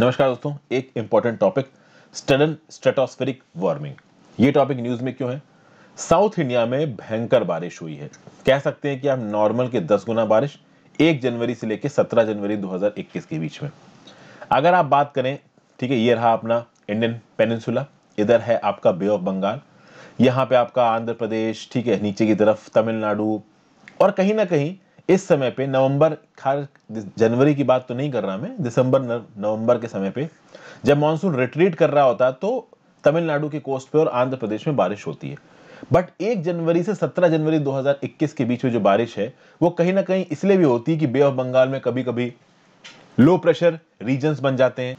नमस्कार दोस्तों एक important topic sudden stratospheric warming ये टॉपिक न्यूज में क्यों है साउथ इंडिया में भयंकर बारिश हुई है कह सकते हैं कि आप नॉर्मल के 10 गुना बारिश 1 जनवरी से लेकर 17 जनवरी 2021 के बीच में अगर आप बात करें ठीक है ये रहा अपना इंडियन पेनिनसुला इधर है आपका बे ऑफ बंगाल यहाँ पे आपका आंध्र प्रदेश ठीक है नीचे की तरफ तमिलनाडु और कहीं ना कहीं इस समय पे नवंबर खैर जनवरी की बात तो नहीं कर रहा मैं दिसंबर नवंबर के समय पे जब मानसून रिट्रीट कर रहा होता तो तमिलनाडु के कोस्ट पे और आंध्र प्रदेश में बारिश होती है बट एक जनवरी से सत्रह जनवरी 2021 के बीच में जो बारिश है वो कहीं ना कहीं इसलिए भी होती है कि बे ऑफ बंगाल में कभी कभी लो प्रेशर रीजन बन जाते हैं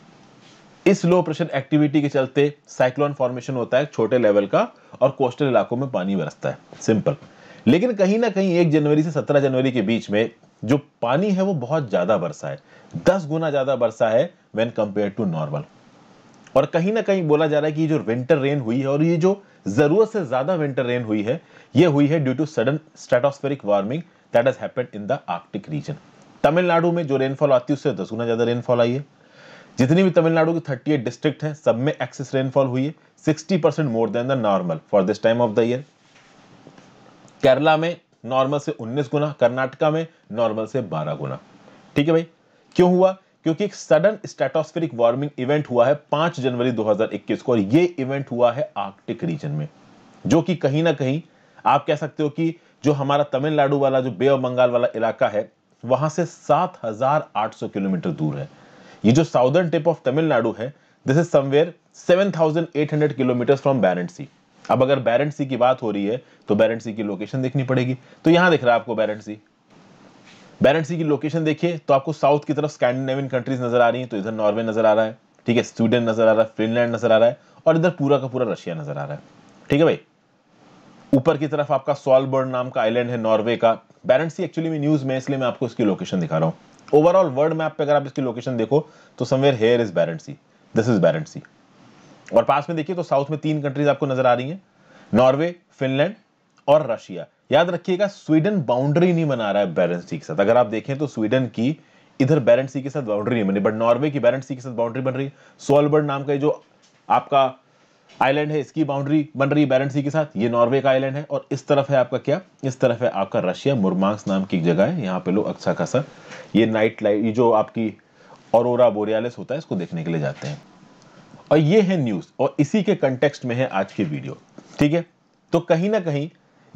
इस लो प्रेशर एक्टिविटी के चलते साइक्लोन फॉर्मेशन होता है छोटे लेवल का और कोस्टल इलाकों में पानी बरसता है सिंपल लेकिन कहीं ना कहीं एक जनवरी से सत्रह जनवरी के बीच में जो पानी है वो बहुत ज़्यादा बरसा है दस गुना ज़्यादा बरसा है वेन कंपेयर टू नॉर्मल और कहीं ना कहीं बोला जा रहा है कि जो विंटर रेन हुई है और ये जो ज़रूरत से ज़्यादा विंटर रेन हुई है ये हुई है due to sudden stratospheric warming that has happened in the Arctic region Tamil Nadu में जो रेनफॉल आती है उससे दस गुना ज़्यादा रेनफॉल आई है जितनी भी तमिलनाडु के थर्टी एट डिस्ट्रिक्ट हैं सब में एक्सेस रेनफॉल हुई है sixty percent more than the normal for this time of the year Kerala में नॉर्मल से 19 गुना कर्नाटका में नॉर्मल से 12 गुना ठीक है भाई क्यों हुआ क्योंकि एक सडन स्टेटोस्फेरिक वार्मिंग इवेंट हुआ है 5 जनवरी 2021 को और ये इवेंट हुआ है आर्कटिक रीजन में जो कि कहीं ना कहीं आप कह सकते हो कि जो हमारा तमिलनाडु वाला जो बे ऑफ बंगाल वाला इलाका है वहां से 7,800 किलोमीटर दूर है ये जो साउदर्न टिप ऑफ तमिलनाडु है this is somewhere 7,800 kilometre from Barents Sea अब अगर बैरेंट सी की बात हो रही है तो बैरेंट सी की लोकेशन देखनी पड़ेगी तो यहां दिख रहा है आपको बैरेंट सी बैरेंट सी की लोकेशन देखिए तो आपको साउथ की तरफ स्कैंडिनेवियन कंट्रीज नजर आ रही है तो इधर नॉर्वे नजर आ रहा है ठीक है स्वीडन नजर आ रहा है फिनलैंड नजर आ रहा है और इधर पूरा का पूरा रशिया नजर आ रहा है ठीक है भाई ऊपर की तरफ आपका सॉलबर्ड नाम का आइलैंड है नॉर्वे का बैरेंट सी एक्चुअली में न्यूज में इसलिए मैं आपको इसकी लोकेशन दिखा रहा हूँ ओवरऑल वर्ल्ड मैप पे अगर आप इसकी लोकेशन देखो तो somewhere here is Barents Sea this is Barents Sea और पास में देखिए तो साउथ में तीन कंट्रीज आपको नजर आ रही हैं नॉर्वे फिनलैंड और रशिया याद रखिएगा स्वीडन बाउंड्री नहीं बना रहा है बैरेंट सी के साथ अगर आप देखें तो स्वीडन की इधर बैरेंट सी के साथ बाउंड्री नहीं बनी बट नॉर्वे की बैरेंट सी के साथ बाउंड्री बन रही है सोलबर्ड नाम का जो आपका आइलैंड है इसकी बाउंड्री बन रही है बैरेंट सी के साथ ये नॉर्वे का आइलैंड है और इस तरफ है आपका क्या इस तरफ है आपका रशिया मुरमांस नाम की जगह है यहाँ पे लोग अच्छा खासा ये नाइट लाइट जो आपकी और बोरियालिस होता है इसको देखने के लिए जाते हैं और ये है न्यूज और इसी के कंटेक्स्ट में है आज की वीडियो ठीक है तो कहीं ना कहीं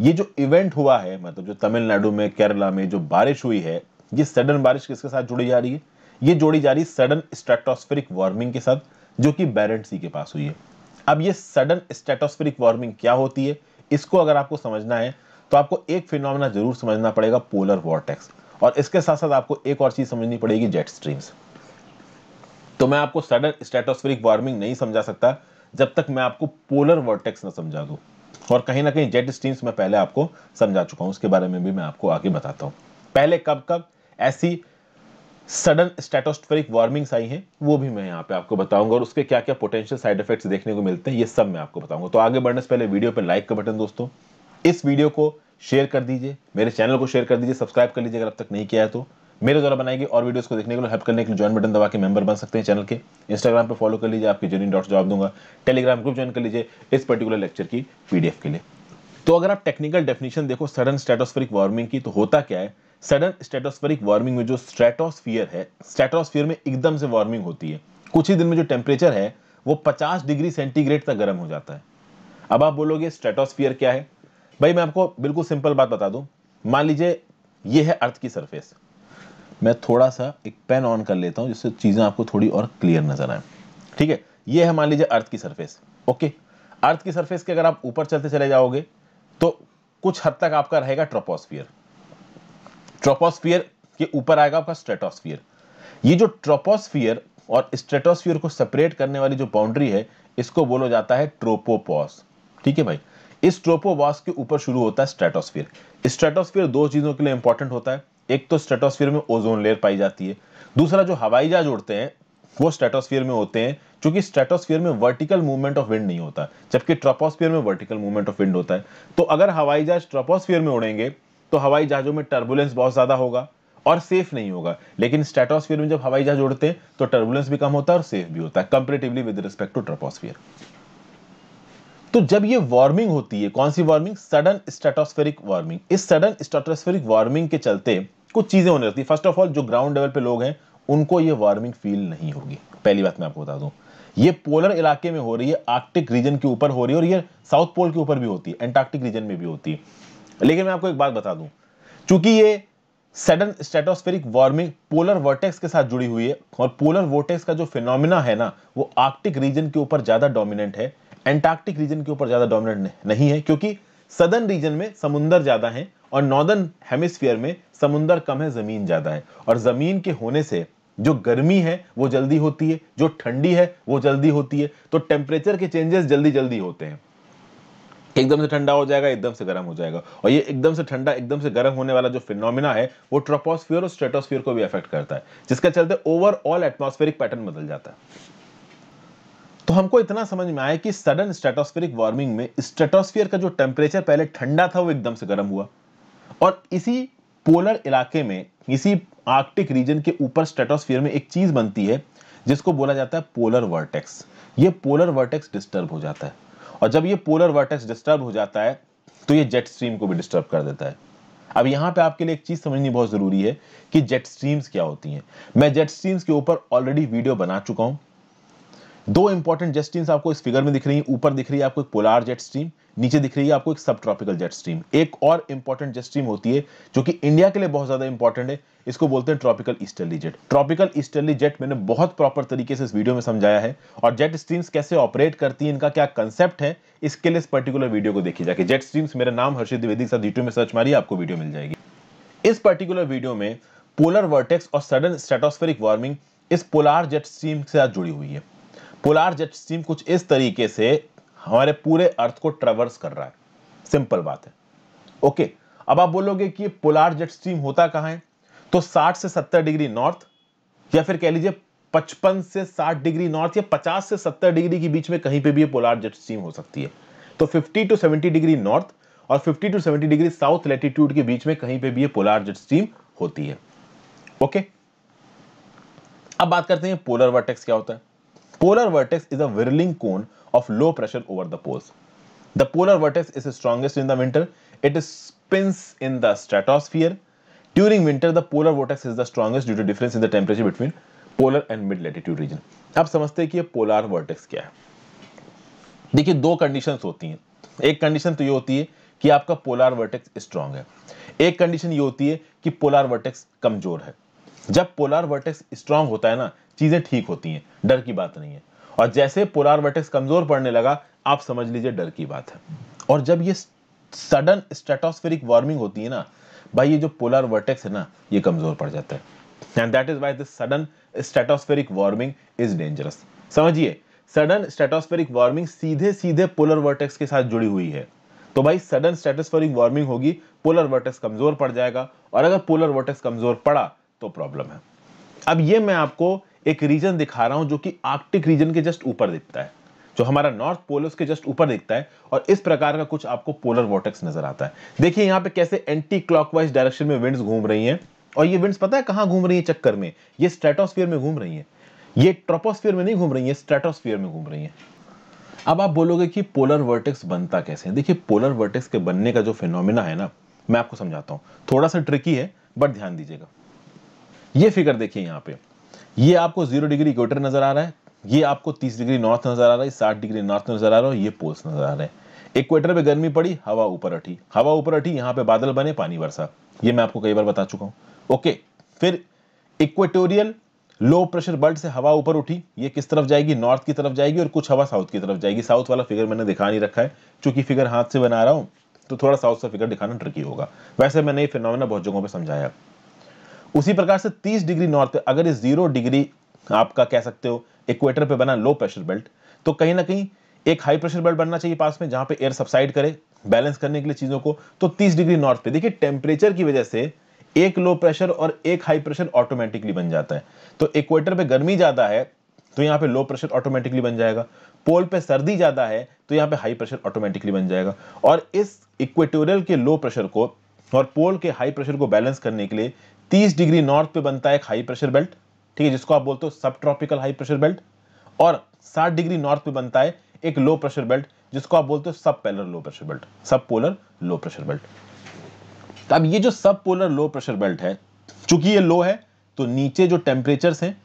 ये जो इवेंट हुआ है मतलब जो तमिलनाडु में केरला में जो बारिश हुई है ये सडन बारिश किसके साथ जुड़ी जा रही है ये जोड़ी जा रही सडन स्ट्रेटोस्फेरिक वार्मिंग के साथ जो कि बैरेंट सी के पास हुई है अब ये सडन स्ट्रेटोस्फेरिक वार्मिंग क्या होती है इसको अगर आपको समझना है तो आपको एक फिनोमेना जरूर समझना पड़ेगा पोलर वॉरटेक्स और इसके साथ साथ आपको एक और चीज समझनी पड़ेगी जेट स्ट्रीम्स तो मैं आपको सडन स्टेटोस्फेरिक वार्मिंग नहीं समझा सकता जब तक मैं आपको पोलर वर्टेक्स ना समझा दू और कहीं ना कहीं जेट स्ट्रीम्स में पहले आपको समझा चुका हूं उसके बारे में भी मैं आपको आगे बताता हूं पहले कब कब ऐसी सडन स्टेटोस्फेरिक वार्मिंग्स आई हैं वो भी मैं यहाँ पे आपको बताऊंगा और उसके क्या क्या पोटेंशियल साइड इफेक्ट्स देखने को मिलते हैं ये सब मैं आपको बताऊंगा तो आगे बढ़ने से पहले वीडियो पे लाइक का बटन दोस्तों इस वीडियो को शेयर कर दीजिए मेरे चैनल को शेयर कर दीजिए सब्सक्राइब कर लीजिए अगर अब तक नहीं किया है तो मेरे द्वारा बनाई गई और वीडियोस को देखने के लिए हेल्प करने के लिए ज्वाइन बटन दबा के मेंबर बन सकते हैं चैनल के इंस्टाग्राम पर फॉलो कर लीजिए आपकी जर्नी डॉट जॉब दूंगा टेलीग्राम ग्रुप ज्वाइन कर लीजिए इस पर्टिकुलर लेक्चर की पीडीएफ के लिए तो अगर आप टेक्निकल डेफिनेशन देखो सडन स्टेटोस्फेरिक वार्मिंग की तो होता क्या है सडन स्टेटोस्फेरिक वार्मिंग में जो स्ट्रेटोस्फियर है स्ट्रेटोस्फियर में एकदम से वार्मिंग होती है कुछ ही दिन में जो टेम्परेचर है वो पचास डिग्री सेंटीग्रेड तक गर्म हो जाता है अब आप बोलोगे स्ट्रेटोस्फियर क्या है भाई मैं आपको बिल्कुल सिंपल बात बता दूं मान लीजिए ये है अर्थ की सरफेस मैं थोड़ा सा एक पेन ऑन कर लेता हूं जिससे चीज़ें आपको थोड़ी और क्लियर नजर आए ठीक है ये है मान लीजिए अर्थ की सरफेस ओके अर्थ की सरफेस के अगर आप ऊपर चलते चले जाओगे तो कुछ हद तक आपका रहेगा ट्रोपोस्फियर ट्रोपोस्फियर के ऊपर आएगा आपका स्ट्रेटोस्फियर ये जो ट्रोपोस्फियर और स्ट्रेटोस्फियर को सेपरेट करने वाली जो बाउंड्री है इसको बोला जाता है ट्रोपोपॉस ठीक है भाई इस ट्रोपोबॉस के ऊपर शुरू होता है स्ट्रेटोस्फियर स्ट्रेटोस्फियर दो चीजों के लिए इंपॉर्टेंट होता है एक तो स्ट्रेटोस्फीयर में ओजोन लेयर पाई जाती है दूसरा जो हवाई जहाज उड़ते हैं वो स्ट्रेटोस्फीयर में होते हैं क्योंकि स्ट्रेटोस्फीयर में वर्टिकल मूवमेंट ऑफ विंड नहीं होता जबकि ट्रोपोस्फीयर में वर्टिकल मूवमेंट ऑफ विंड होता है तो अगर हवाई जहाज ट्रोपोस्फीयर में उड़ेंगे तो हवाई जहाजों में टर्बुलेंस बहुत ज़्यादा होगा और सेफ नहीं होगा लेकिन स्ट्रेटोस्फीयर में जब हवाई जहाज उड़ते हैं तो टर्बुलेंस भी कम होता है और सेफ भी होता है comparatively with respect to troposphere तो जब ये वार्मिंग होती है कौन सी वार्मिंग सडन स्टेटोस्फेरिक वार्मिंग इस सडन स्टेटोस्फेरिक वार्मिंग के चलते कुछ चीज़ें होने लगती है फर्स्ट ऑफ ऑल जो ग्राउंड लेवल पे लोग हैं उनको ये वार्मिंग फील नहीं होगी पहली बात मैं आपको बता दूं ये पोलर इलाके में हो रही है आर्कटिक रीजन के ऊपर हो रही है और ये साउथ पोल के ऊपर भी होती है एंटार्क्टिक रीजन में भी होती है लेकिन मैं आपको एक बात बता दूं चूंकि ये sudden stratospheric warming polar vortex के साथ जुड़ी हुई है और पोलर वर्टेक्स का जो फिनोमिना है ना वो आर्कटिक रीजन के ऊपर ज़्यादा डोमिनेंट है एंटार्क्टिक रीजन के ऊपर ज़्यादा डोमिनेंट नहीं है क्योंकि सदर्न रीजन में समुंदर ज़्यादा है और नॉर्दर्न हेमिस्फीयर में समुंदर कम है ज़मीन ज़्यादा है और ज़मीन के होने से जो गर्मी है वो जल्दी होती है जो ठंडी है वो जल्दी होती है तो टेम्परेचर के चेंजेस जल्दी जल्दी होते हैं एकदम से ठंडा हो जाएगा एकदम से गर्म हो जाएगा और ये एकदम से ठंडा एकदम से गर्म होने वाला जो फिनोमिना है वो ट्रोपोस्फियर और स्ट्रेटोस्फियर को भी अफेक्ट करता है जिसका चलते ओवरऑल एटमोस्फेरिक पैटर्न बदल जाता है तो हमको इतना समझ में आया कि सडन स्ट्रेटोस्फेरिक वार्मिंग में स्ट्रेटोस्फियर का जो टेम्परेचर पहले ठंडा था वो एकदम से गर्म हुआ और इसी पोलर इलाके में इसी आर्कटिक रीजन के ऊपर स्ट्रेटोस्फियर में एक चीज बनती है जिसको बोला जाता है पोलर वर्टेक्स ये पोलर वर्टेक्स डिस्टर्ब हो जाता है और जब ये पोलर वर्टेक्स डिस्टर्ब हो जाता है तो ये जेट स्ट्रीम को भी डिस्टर्ब कर देता है अब यहाँ पे आपके लिए एक चीज समझनी बहुत जरूरी है कि जेट स्ट्रीम्स क्या होती हैं मैं जेट स्ट्रीम्स के ऊपर ऑलरेडी वीडियो बना चुका हूं दो इंपॉर्टेंट जेट स्ट्रीम्स आपको इस फिगर में दिख रही है ऊपर दिख रही है आपको एक पोलार जेट स्ट्रीम नीचे दिख रही है आपको एक सब ट्रॉपिकल जेट स्ट्रीम एक और इंपॉर्टेंट जेट स्ट्रीम होती है जो कि इंडिया के लिए बहुत ज्यादा इंपॉर्टेंट है इसको बोलते हैं tropical easterly jet tropical easterly jet मैंने बहुत प्रॉपर तरीके से इस वीडियो में समझाया है और जेट स्ट्रीम्स कैसे ऑपरेट करती है इनका क्या कंसेप्ट है इसके लिए इस पर्टिकुलर वीडियो को देखिए जाके जेट स्ट्रीम्स मेरा नाम हर्षित द्विवेदी साथ यूट्यूब में सर्च मारिए आपको वीडियो मिल जाएगी इस पर्टिकुलर वीडियो में पोलर वर्टेक्स और सडन स्टेटोस्फेरिक वार्मिंग इस पोलार जेट स्ट्रीम के साथ जुड़ी हुई है पोलार जेट स्ट्रीम कुछ इस तरीके से हमारे पूरे अर्थ को ट्रेवर्स कर रहा है सिंपल बात है ओके अब आप बोलोगे कि पोलार जेट स्ट्रीम होता कहां है तो 60 से 70 डिग्री नॉर्थ या फिर कह लीजिए 55 से 60 डिग्री नॉर्थ या 50 से 70 डिग्री के बीच में कहीं पे भी ये पोलार जेट स्ट्रीम हो सकती है तो 50 टू 70 डिग्री नॉर्थ और 50 टू 70 डिग्री साउथ लेटीट्यूड के बीच में कहीं पे भी ये पोलार जेट स्ट्रीम होती है ओके अब बात करते हैं पोलर वर्टेक्स क्या होता है Polar vertex is a whirling cone of low pressure over the poles. The polar vertex is strongest in the winter. It spins in the stratosphere. During winter, the polar vortex is the strongest due to difference in the temperature between polar and mid latitude region आप समझते हैं कि ये polar vertex क्या है देखिए दो conditions होती हैं एक condition तो ये होती है कि आपका पोलार वर्टेक्स स्ट्रांग है एक कंडीशन ये होती है कि पोलार वर्टेक्स कमजोर है जब पोलार वर्टेक्स स्ट्रांग होता है ना चीजें ठीक होती हैं डर की बात नहीं है और जैसे पोलार वर्टेक्स कमजोर पड़ने लगा आप समझ लीजिए डर की बात है और जब ये सडन स्ट्रेटोस्फेरिक वार्मिंग होती है ना भाई ये जो पोलर वर्टेक्स है ना ये कमजोर पड़ जाता है and that is why this sudden stratospheric warming is dangerous समझिए सडन स्ट्रेटोस्फेरिक वार्मिंग सीधे सीधे पोलर वर्टेक्स के साथ जुड़ी हुई है तो भाई सडन स्ट्रेटोस्फेरिक वार्मिंग होगी पोलर वर्टेक्स कमजोर पड़ जाएगा और अगर पोलर वर्टेक्स कमजोर पड़ा तो प्रॉब्लम है अब ये मैं आपको एक रीजन दिखा रहा हूं जो कि आर्कटिक रीजन के जस्ट ऊपर दिखता है जो हमारा नॉर्थ पोल उसके जस्ट ऊपर दिखता है और इस प्रकार का कुछ आपको पोलर वोटेक्स नजर आता है देखिए यहां पे कैसे एंटी क्लॉकवाइज डायरेक्शन में विंड्स घूम रही हैं और ये विंड्स पता है कहां घूम रही है चक्कर में ये स्ट्रेटोस्फियर में घूम रही है ये ट्रोपोस्फियर में नहीं घूम रही है स्ट्रेटोस्फियर में घूम रही है अब आप बोलोगे कि पोलर वर्टेक्स बनता कैसे है देखिए पोलर वर्टेक्स के बनने का जो फिनोमिना है ना मैं आपको समझाता हूं थोड़ा सा ट्रिकी है बट ध्यान दीजिएगा ये फिगर देखिए यहां पे ये आपको जीरो डिग्री इक्वेटर नजर आ रहा है ये आपको तीस डिग्री नॉर्थ नजर आ रहा है साठ डिग्री नॉर्थ नजर आ रहा है ये पोल्स नजर आ रहे हैं इक्वेटर पे गर्मी पड़ी हवा ऊपर उठी हवा ऊपर उठी यहाँ पे बादल बने पानी बरसा ये मैं आपको कई बार बता चुका हूँ ओके फिर इक्वेटोरियल लो प्रेशर बल्ट से हवा ऊपर उठी ये किस तरफ जाएगी नॉर्थ की तरफ जाएगी और कुछ हवा साउथ की तरफ जाएगी साउथ वाला फिगर मैंने दिखा नहीं रखा है चूंकि फिगर हाथ से बना रहा हूं तो थोड़ा साउथ का फिगर दिखाना ट्रिकी होगा वैसे मैंने ये फिनोमेना बहुत जगहों पर समझाया उसी प्रकार से 30 डिग्री नॉर्थ अगर इस जीरो डिग्री आपका कह सकते हो इक्वेटर पे बना लो प्रेशर बेल्ट तो कहीं ना कहीं एक हाई प्रेशर बेल्ट बनना चाहिए पास में जहां पे एयर सब्साइड करे बैलेंस करने के लिए चीज़ों को तो 30 डिग्री नॉर्थ पे देखिए टेम्परेचर की वजह से एक लो प्रेशर और एक हाई प्रेशर ऑटोमेटिकली बन जाता है तो इक्वेटर पे गर्मी ज़्यादा है तो यहाँ पे लो प्रेशर ऑटोमेटिकली बन जाएगा पोल पे सर्दी ज़्यादा है तो यहाँ पे हाई प्रेशर ऑटोमेटिकली बन जाएगा और इस इक्वेटोरियल के लो प्रेशर को और पोल के हाई प्रेशर को बैलेंस करने के लिए तीस डिग्री नॉर्थ पे बनता है एक हाई प्रेशर बेल्ट ठीक है जिसको आप बोलते हो सब ट्रॉपिकल हाई प्रेशर बेल्ट और साठ डिग्री नॉर्थ पे बनता है एक लो प्रेशर बेल्ट जिसको आप बोलते हो subpolar low pressure belt subpolar low pressure belt तब तो अब ये जो सब पोलर लो प्रेशर बेल्ट है चूंकि ये लो है तो नीचे जो टेम्परेचर्स हैं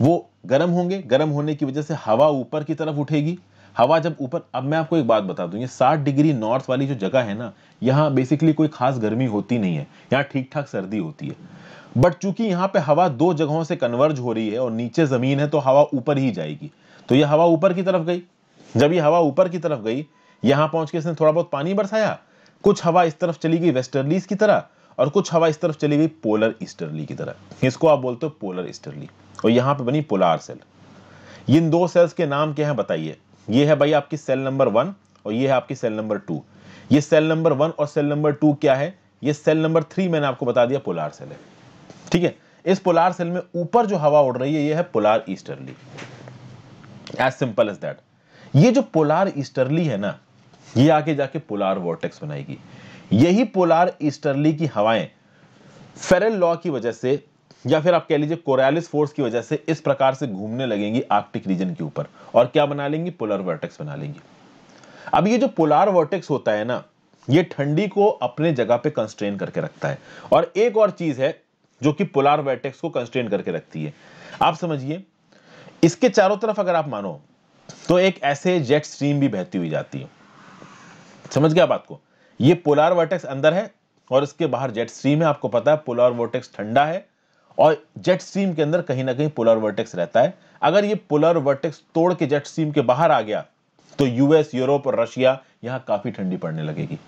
वो गर्म होंगे गर्म होने की वजह से हवा ऊपर की तरफ उठेगी हवा जब ऊपर अब मैं आपको एक बात बता दूं ये 60 डिग्री नॉर्थ वाली जो जगह है ना यहाँ बेसिकली कोई खास गर्मी होती नहीं है यहाँ ठीक ठाक सर्दी होती है बट चूंकि यहाँ पे हवा दो जगहों से कन्वर्ज हो रही है और नीचे जमीन है तो हवा ऊपर ही जाएगी तो ये हवा ऊपर की तरफ गई जब ये हवा ऊपर की तरफ गई यहां पहुंच के इसने थोड़ा बहुत पानी बरसाया कुछ हवा इस तरफ चली गई वेस्टर्लीज की तरह और कुछ हवा इस तरफ चली गई पोलर ईस्टर्ली की तरह इसको आप बोलते हो पोलर ईस्टर्ली और यहाँ पे बनी पोलार सेल इन दो सेल्स के नाम क्या है बताइए ये है भाई आपकी सेल नंबर वन और ये है आपकी सेल नंबर टू ये सेल नंबर वन और सेल नंबर टू क्या है ये सेल नंबर थ्री मैंने आपको बता दिया पोलार सेल है ठीक है इस पोलार सेल में ऊपर जो हवा उड़ रही है ये है polar easterly as simple as that ये जो पोलार ईस्टरली है ना ये आगे जाके पोलार वोटेक्स बनाएगी यही पोलार ईस्टरली की हवाएं फेरल लॉ की वजह से या फिर आप कह लीजिए कोरियालिस फोर्स की वजह से इस प्रकार से घूमने लगेंगी आर्कटिक रीजन के ऊपर और क्या बना लेंगी पोलर वर्टेक्स बना लेंगी अब ये जो पोलार वर्टेक्स होता है ना ये ठंडी को अपने जगह पे कंस्ट्रेन करके रखता है और एक और चीज है जो कि पोलार वर्टेक्स को कंस्ट्रेन करके रखती है आप समझिए इसके चारों तरफ अगर आप मानो तो एक ऐसे जेट स्ट्रीम भी बहती हुई जाती है समझ गया बात को ये पोलार वर्टेक्स अंदर है और इसके बाहर जेट स्ट्रीम है आपको पता है पोलार वर्टेक्स ठंडा है और जेट स्ट्रीम के अंदर कहीं ना कहीं पोलर वर्टेक्स रहता है अगर ये पोलर वर्टेक्स तोड़ के जेट स्ट्रीम के बाहर आ गया तो यूएस यूरोप और रशिया यहां काफी ठंडी पड़ने लगेगी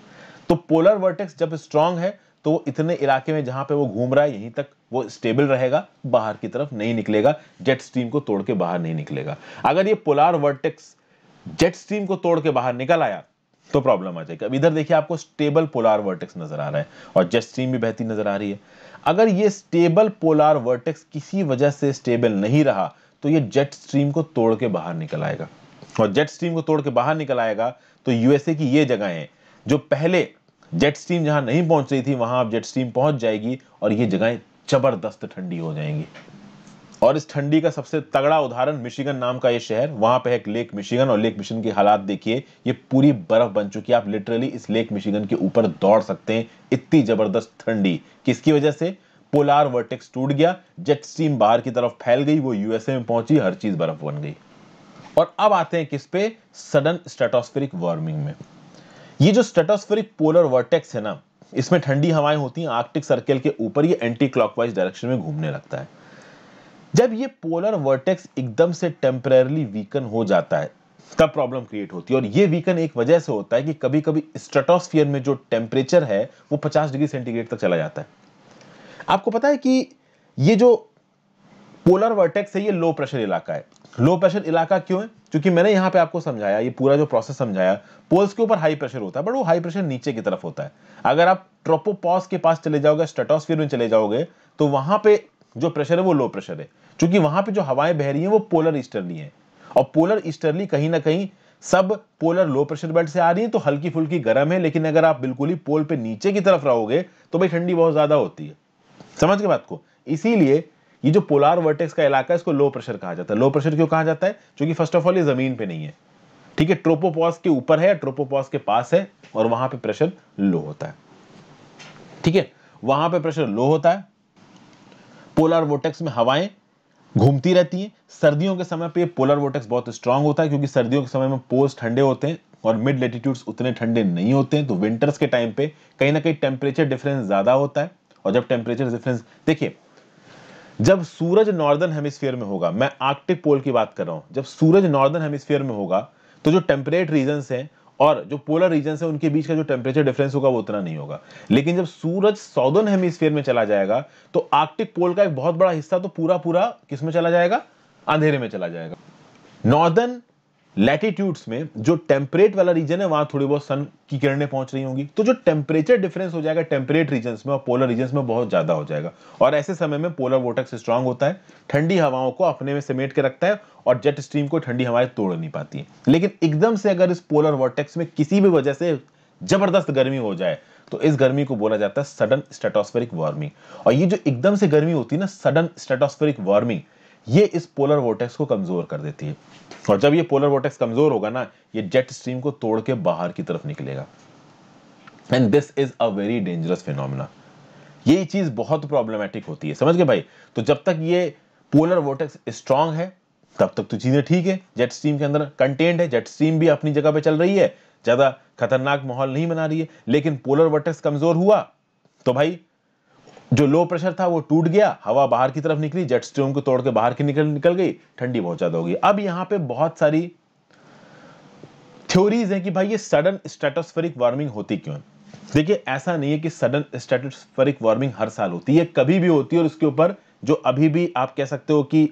तो पोलर वर्टेक्स जब स्ट्रांग है तो वो इतने इलाके में जहां पे वो घूम रहा है यहीं तक वो स्टेबल रहेगा बाहर की तरफ नहीं निकलेगा जेट स्ट्रीम को तोड़ के बाहर नहीं निकलेगा अगर ये पोलार वर्टेक्स जेट स्ट्रीम को तोड़ के बाहर निकल आया तो प्रॉब्लम आ जाएगी अब इधर देखिए आपको स्टेबल पोलार वर्टेक्स नजर आ रहा है और जेट स्ट्रीम भी बहती नजर आ रही है अगर ये स्टेबल पोलार वर्टेक्स किसी वजह से स्टेबल नहीं रहा तो ये जेट स्ट्रीम को तोड़ के बाहर निकल आएगा और जेट स्ट्रीम को तोड़ के बाहर निकल आएगा तो यूएसए की ये जगह जो पहले जेट स्ट्रीम जहां नहीं पहुंच रही थी वहां अब जेट स्ट्रीम पहुंच जाएगी और ये जगह जबरदस्त ठंडी हो जाएंगी और इस ठंडी का सबसे तगड़ा उदाहरण मिशिगन नाम का ये शहर वहां पे है लेक मिशिगन और लेक मिशिगन की हालात देखिए ये पूरी बर्फ बन चुकी है आप लिटरली इस लेक मिशिगन के ऊपर दौड़ सकते हैं इतनी जबरदस्त ठंडी किसकी वजह से पोलार वर्टेक्स टूट गया जेट स्ट्रीम बाहर की तरफ फैल गई वो यूएसए में पहुंची हर चीज बर्फ बन गई और अब आते हैं किस पे सडन स्टेटोस्फेरिक वार्मिंग में ये जो स्टेटोस्फेरिक पोलर वर्टेक्स है ना इसमें ठंडी हवाएं होती हैं आर्कटिक सर्कल के ऊपर ये एंटी क्लॉकवाइज डायरेक्शन में घूमने लगता है जब ये पोलर वर्टेक्स एकदम से टेम्परेरली वीकन हो जाता है तब प्रॉब्लम क्रिएट होती है और ये वीकन एक वजह से होता है कि कभी कभी स्ट्रेटोस्फियर में जो टेम्परेचर है वो 50 डिग्री सेंटीग्रेड तक चला जाता है आपको पता है कि ये जो पोलर वर्टेक्स है ये लो प्रेशर इलाका है लो प्रेशर इलाका क्यों है क्योंकि मैंने यहां पे आपको समझाया ये पूरा जो प्रोसेस समझाया पोल्स के ऊपर हाई प्रेशर होता है बट वो हाई प्रेशर नीचे की तरफ होता है अगर आप ट्रोपोपॉस के पास चले जाओगे स्टेटोस्फीयर में चले जाओगे तो वहां पे जो प्रेशर है वो लो प्रेशर है क्योंकि वहां पे जो हवाएं बह रही हैं वो पोलर ईस्टरली हैं और पोलर ईस्टरली कहीं ना कहीं सब पोलर लो प्रेशर बेल्ट से आ रही है तो हल्की फुल्की गर्म है लेकिन अगर आप बिल्कुल ही पोल पे नीचे की तरफ रहोगे तो भाई ठंडी बहुत ज्यादा होती है समझ के बात को इसीलिए ये जो पोलार वर्टेक्स का इलाका है इसको लो प्रेशर कहा जाता है लो प्रेशर क्यों कहा जाता है क्योंकि फर्स्ट ऑफ ऑल ये जमीन पे नहीं है ठीक है ट्रोपोपॉस के ऊपर है ट्रोपोपॉस के पास है और वहां पे प्रेशर लो होता है ठीक है वहां पे प्रेशर लो होता है पोलार वोटेक्स में हवाएं घूमती रहती हैं सर्दियों के समय पे ये पोलर वोटेक्स बहुत स्ट्रांग होता है क्योंकि सर्दियों के समय में पोल्स ठंडे होते हैं और मिड लेटीट्यूड्स उतने ठंडे नहीं होते हैं तो विंटर्स के टाइम पे कहीं ना कहीं टेम्परेचर डिफरेंस ज़्यादा होता है और जब टेम्परेचर डिफरेंस देखिए जब सूरज नॉर्दर्न हेमिस्फीयर में होगा मैं आर्कटिक पोल की बात कर रहा हूं जब सूरज नॉर्दर्न हेमिस्फीयर में होगा तो जो टेम्परेट रीजन है और जो पोलर रीजन है उनके बीच का जो टेम्परेचर डिफरेंस होगा वो उतना नहीं होगा लेकिन जब सूरज सौदर्न हेमिस्फेयर में चला जाएगा तो आर्कटिक पोल का एक बहुत बड़ा हिस्सा तो पूरा पूरा किसमें चला जाएगा अंधेरे में चला जाएगा नॉर्दर्न लैटिट्यूड्स में जो टेम्परेट वाला रीजन है वहां थोड़ी बहुत सन की किरणें पहुंच रही होंगी तो जो टेम्परेचर डिफरेंस हो जाएगा टेम्परेट रीजन में और पोलर रीजन में बहुत ज्यादा हो जाएगा और ऐसे समय में पोलर वोटक्स स्ट्रांग होता है ठंडी हवाओं को अपने में समेट के रखता है और जेट स्ट्रीम को ठंडी हवाएं तोड़ नहीं पाती है लेकिन एकदम से अगर इस पोलर वोटेक्स में किसी भी वजह से जबरदस्त गर्मी हो जाए तो इस गर्मी को बोला जाता है सडन स्टेटोस्फेरिक वार्मिंग और ये जो एकदम से गर्मी होती है ना सडन स्टेटोस्फेरिक वार्मिंग ये इस पोलर वोटेक्स को कमजोर कर देती है और जब ये पोलर वोटेक्स कमजोर होगा ना ये जेट स्ट्रीम को तोड़ के बाहर की तरफ निकलेगा and this is a very dangerous phenomena ये चीज बहुत प्रॉब्लमेटिक होती है समझ गए भाई तो जब तक ये पोलर वोटेक्स स्ट्रांग है तब तक तो चीजें ठीक है जेट स्ट्रीम के अंदर कंटेंट है जेट स्ट्रीम भी अपनी जगह पे चल रही है ज्यादा खतरनाक माहौल नहीं बना रही है लेकिन पोलर वोटेक्स कमजोर हुआ तो भाई जो लो प्रेशर था वो टूट गया हवा बाहर की तरफ निकली जेट स्ट्रीम को तोड़ के बाहर की निकल निकल गई ठंडी बहुत ज्यादा हो गई अब यहाँ पे बहुत सारी थ्योरीज हैं कि भाई ये सडन स्टेटोस्फेरिक वार्मिंग होती क्यों है देखिए ऐसा नहीं है कि सडन स्टेटोस्फेरिक वार्मिंग हर साल होती है कभी भी होती है और उसके ऊपर जो अभी भी आप कह सकते हो कि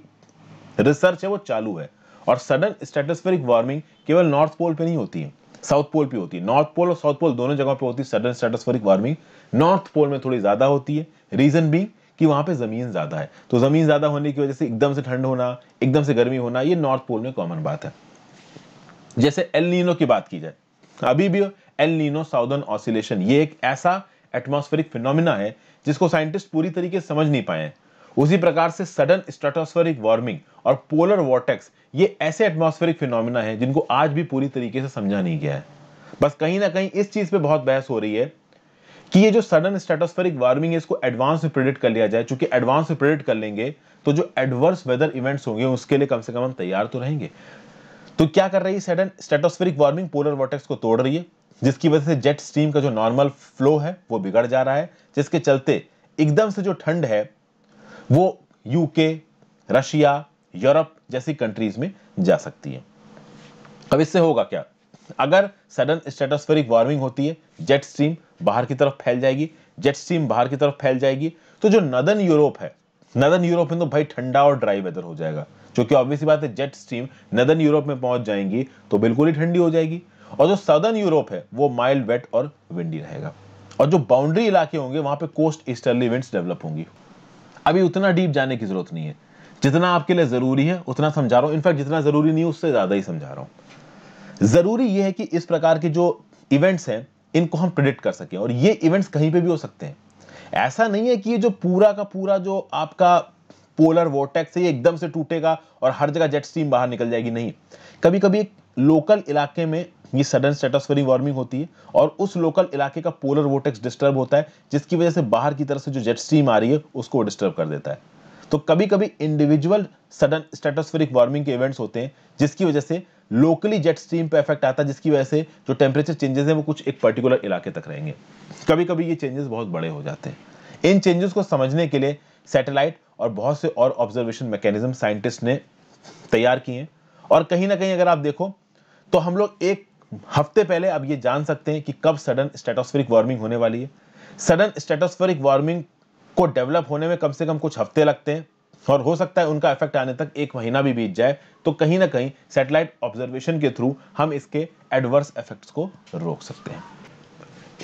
रिसर्च है वो चालू है और सडन स्टेटोस्फेरिक वार्मिंग केवल नॉर्थ पोल पे नहीं होती है साउथ पोल पे होती है नॉर्थ पोल और साउथ पोल दोनों जगह पे होती है sudden stratospheric warming North Pole में थोड़ी ज्यादा होती है रीजन भी कि वहां पे जमीन ज्यादा है तो जमीन ज्यादा होने की वजह से एकदम से ठंड होना एकदम से गर्मी होना ये नॉर्थ पोल में कॉमन बात है जैसे एल नीनो की बात की जाए अभी भी एल नीनो साउदर्न ऑसिलेशन ये एक ऐसा एटमोस्फेरिक फिनोमिना है जिसको साइंटिस्ट पूरी तरीके से समझ नहीं पाए हैं उसी प्रकार से सडन स्ट्रेटोस्फेरिक वार्मिंग और पोलर वॉटेक्स ये ऐसे एटमोस्फेरिक फिनोमिना है जिनको आज भी पूरी तरीके से समझा नहीं गया है बस कहीं ना कहीं इस चीज पे बहुत बहस हो रही है कि ये जो सडन स्टेटोस्फेरिक वार्मिंग है इसको एडवांस में प्रिडिक्ट कर लिया जाए चूंकि एडवांस में प्रिडिक्ट कर लेंगे तो जो एडवर्स वेदर इवेंट्स होंगे उसके लिए कम से कम हम तैयार तो रहेंगे तो क्या कर रही है sudden stratospheric warming polar vortex को तोड़ रही है जिसकी वजह से जेट स्ट्रीम का जो नॉर्मल फ्लो है वो बिगड़ जा रहा है जिसके चलते एकदम से जो ठंड है वो यूके रशिया यूरोप जैसी कंट्रीज में जा सकती है अब इससे होगा क्या अगर सडन स्टेटोस्फेरिक वार्मिंग होती है जेट स्ट्रीम बाहर की तरफ फैल जाएगी जेट स्ट्रीम बाहर की तरफ फैल जाएगी तो जो नदन यूरोप है नदन यूरोप में तो भाई ठंडा और ड्राई वेदर हो जाएगा क्योंकि ऑब्वियस बात है जेट स्ट्रीम नदन यूरोप में पहुंच जाएंगी तो बिल्कुल ही ठंडी हो जाएगी और जो सदर्न यूरोप है वो माइल्ड वेट और विंडी रहेगा और जो बाउंड्री इलाके होंगे वहां पे कोस्ट ईस्टर्ली विंड्स डेवलप होंगी अभी उतना डीप जाने की जरूरत नहीं है जितना आपके लिए जरूरी है उतना समझा रहा हूं इनफैक्ट जितना जरूरी नहीं है उससे ज्यादा ही समझा रहा हूं जरूरी यह है कि इस प्रकार के जो इवेंट्स हैं इनको हम प्रिडिक्ट कर सकें और ये इवेंट्स कहीं पे भी हो सकते हैं ऐसा नहीं है कि ये जो पूरा का पूरा जो आपका पोलर वोटेक्स है ये एकदम से टूटेगा और हर जगह जेट स्ट्रीम बाहर निकल जाएगी नहीं कभी कभी एक लोकल इलाके में ये सडन स्टेटोस्फेरिक वार्मिंग होती है और उस लोकल इलाके का पोलर वोटेक्स डिस्टर्ब होता है जिसकी वजह से बाहर की तरफ से जो जेट स्ट्रीम आ रही है उसको डिस्टर्ब कर देता है तो कभी कभी इंडिविजुअल सडन स्टेटोस्फेरिक वार्मिंग के इवेंट्स होते हैं जिसकी वजह से लोकली जेट स्ट्रीम पे इफेक्ट आता है जिसकी वजह से जो टेम्परेचर चेंजेस हैं वो कुछ एक पर्टिकुलर इलाके तक रहेंगे कभी कभी ये चेंजेस बहुत बड़े हो जाते हैं इन चेंजेस को समझने के लिए सैटेलाइट और बहुत से और ऑब्जर्वेशन मैकेनिज्म साइंटिस्ट ने तैयार किए हैं और कहीं ना कहीं अगर आप देखो तो हम लोग एक हफ्ते पहले अब ये जान सकते हैं कि कब सडन स्टेटोस्फेरिक वार्मिंग होने वाली है सडन स्टेटोस्फेरिक वार्मिंग को डेवलप होने में कम से कम कुछ हफ्ते लगते हैं और हो सकता है उनका इफेक्ट आने तक एक महीना भी बीत जाए तो कहीं ना कहीं सैटेलाइट ऑब्जर्वेशन के थ्रू हम इसके एडवर्स इफेक्ट्स को रोक सकते हैं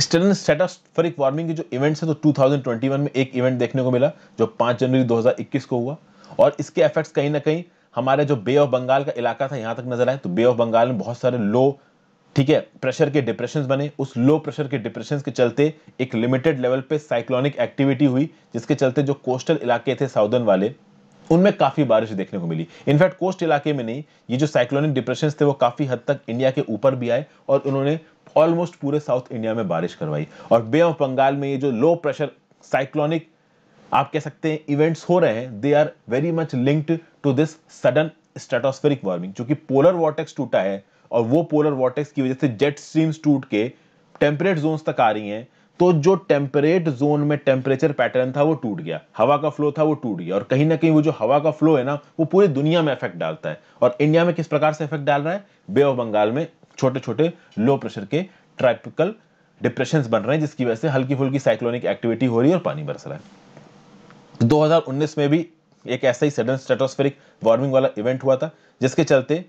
स्टर्न स्टेटोस्फेरिक वार्मिंग के जो इवेंट्स है तो 2021 में एक इवेंट देखने को मिला जो 5 जनवरी 2021 को हुआ और इसके इफेक्ट्स कहीं ना कहीं हमारे जो बे ऑफ बंगाल का इलाका था यहाँ तक नजर आए तो बे ऑफ बंगाल में बहुत सारे लो ठीक है प्रेशर के डिप्रेशन बने उस लो प्रेशर के डिप्रेशन के चलते एक लिमिटेड लेवल पे साइक्लोनिक एक्टिविटी हुई जिसके चलते जो कोस्टल इलाके थे साउदर्न वाले उनमें काफ़ी बारिश देखने को मिली इनफैक्ट कोस्ट इलाके में नहीं ये जो साइक्लोनिक डिप्रेशन थे वो काफ़ी हद तक इंडिया के ऊपर भी आए और उन्होंने ऑलमोस्ट पूरे साउथ इंडिया में बारिश करवाई और बे ऑफ बंगाल में ये जो लो प्रेशर साइक्लोनिक आप कह सकते हैं इवेंट्स हो रहे हैं they are very much linked to this sudden stratospheric warming चूंकि पोलर वॉटेक्स टूटा है और वो पोलर वॉटेक्स की वजह से जेट स्ट्रीम्स टूट के टेम्परेट जोन तक आ रही हैं तो जो टेम्परेट जोन में टेम्परेचर पैटर्न था वो टूट गया हवा का फ्लो था वो टूट गया और कहीं ना कहीं वो जो हवा का फ्लो है ना वो पूरी दुनिया में इफेक्ट डालता है और इंडिया में किस प्रकार से इफेक्ट डाल रहा है बे ऑफ बंगाल में छोटे छोटे लो प्रेशर के ट्रॉपिकल डिप्रेशन बन रहे हैं जिसकी वजह से हल्की फुल्की साइक्लोनिक एक्टिविटी हो रही है और पानी बरस रहा है 2019 में भी एक ऐसा ही सडन स्ट्रेटोस्फेरिक वार्मिंग वाला इवेंट हुआ था जिसके चलते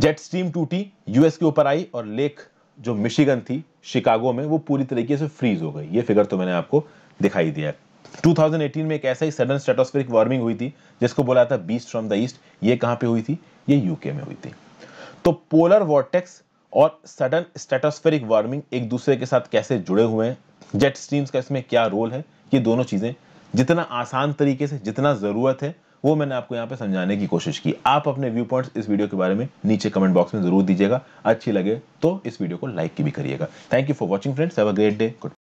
जेट स्ट्रीम टूटी यूएस के ऊपर आई और लेक जो मिशिगन थी शिकागो में वो पूरी तरीके से फ्रीज हो गई ये फिगर तो मैंने आपको दिखाई दिया है 2018 में एक ऐसा ही सडन स्ट्रेटोस्फेरिक वार्मिंग हुई थी जिसको बोला था बीस्ट फ्रॉम द ईस्ट ये कहां पे हुई थी ये यूके में हुई थी तो पोलर वॉर्टेक्स और सडन स्ट्रेटोस्फेरिक वार्मिंग एक दूसरे के साथ कैसे जुड़े हुए हैं जेट स्ट्रीम्स का इसमें क्या रोल है ये दोनों चीज़ें जितना आसान तरीके से जितना ज़रूरत है वो मैंने आपको यहाँ पे समझाने की कोशिश की आप अपने व्यू पॉइंट्स इस वीडियो के बारे में नीचे कमेंट बॉक्स में जरूर दीजिएगा अच्छी लगे तो इस वीडियो को लाइक की भी करिएगा thank you for watching friends have a great day good